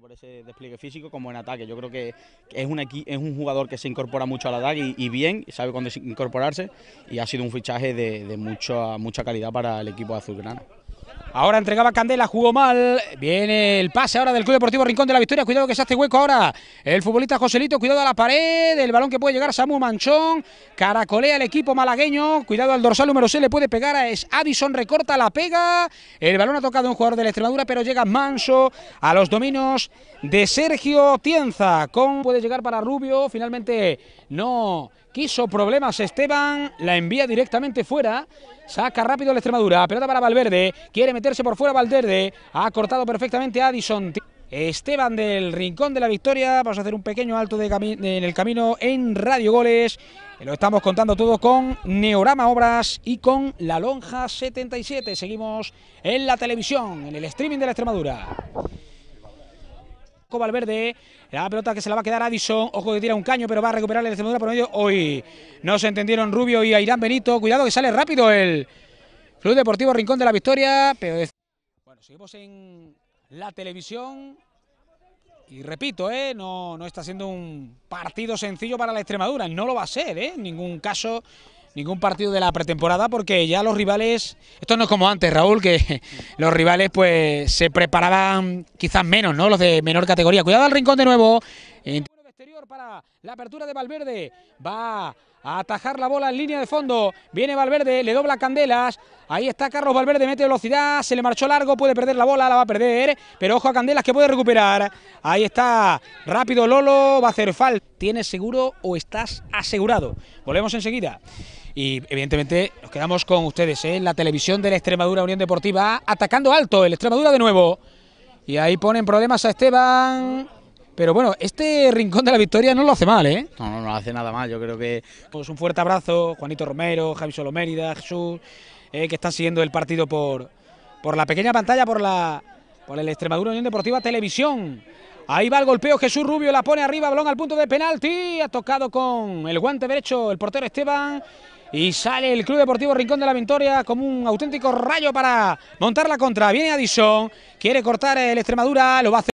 por ese despliegue físico como en ataque. Yo creo que es un, es un jugador que se incorpora mucho al ataque y, y bien, sabe cuándo incorporarse y ha sido un fichaje de, mucha, mucha calidad para el equipo azulgrana. Ahora entregaba Candela, jugó mal. Viene el pase ahora del Club Deportivo Rincón de la Victoria. Cuidado que se hace hueco ahora. El futbolista Joselito, cuidado a la pared. El balón que puede llegar Samu Manchón. Caracolea el equipo malagueño. Cuidado al dorsal número 6. Le puede pegar a es Addison. Recorta la pega. El balón ha tocado un jugador de la Extremadura, pero llega Manso a los dominos de Sergio Tienza. Con puede llegar para Rubio. Finalmente no quiso problemas Esteban. La envía directamente fuera. Saca rápido la Extremadura. Pelota para Valverde. Quiere meterse por fuera Valverde. Ha cortado perfectamente a Addison. Esteban del Rincón de la Victoria. Vamos a hacer un pequeño alto de en el camino en Radio Goles. Eh, lo estamos contando todo con Neorama Obras y con La Lonja 77. Seguimos en la televisión, en el streaming de la Extremadura. Valverde, la pelota que se la va a quedar Addison, ojo que tira un caño, pero va a recuperar el Extremadura por medio. Hoy no se entendieron Rubio y irán Benito, cuidado que sale rápido el Club Deportivo Rincón de la Victoria. Pero Bueno, seguimos en la televisión. Y repito, ¿eh? no, está siendo un partido sencillo para la Extremadura. No lo va a ser, ¿eh? en ningún caso ningún partido de la pretemporada porque ya los rivales, esto no es como antes Raúl, que los rivales pues se preparaban quizás menos, ¿no? Los de menor categoría. Cuidado al rincón de nuevo para la apertura de Valverde. Va a atajar la bola en línea de fondo. Viene Valverde, le dobla Candelas. Ahí está Carlos Valverde, mete velocidad. Se le marchó largo, puede perder la bola, la va a perder. Pero ojo a Candelas que puede recuperar. Ahí está, rápido Lolo, va a hacer falta. ¿Tienes seguro o estás asegurado? Volvemos enseguida. Y evidentemente nos quedamos con ustedes en ¿eh? la televisión de la Extremadura Unión Deportiva. Atacando alto el Extremadura de nuevo. Y ahí ponen problemas a Esteban. Pero bueno, este rincón de la victoria no lo hace mal, ¿eh? No, no, no hace nada mal. Yo creo que. es pues un fuerte abrazo, Juanito Romero, Javi Solomérida, Jesús, eh, que están siguiendo el partido por, por la pequeña pantalla, por la. Por el Extremadura Unión Deportiva Televisión. Ahí va el golpeo, Jesús Rubio la pone arriba, balón al punto de penalti, ha tocado con el guante derecho el portero Esteban y sale el Club Deportivo Rincón de la Victoria como un auténtico rayo para montar la contra. Viene Addison, quiere cortar el Extremadura, lo va a hacer.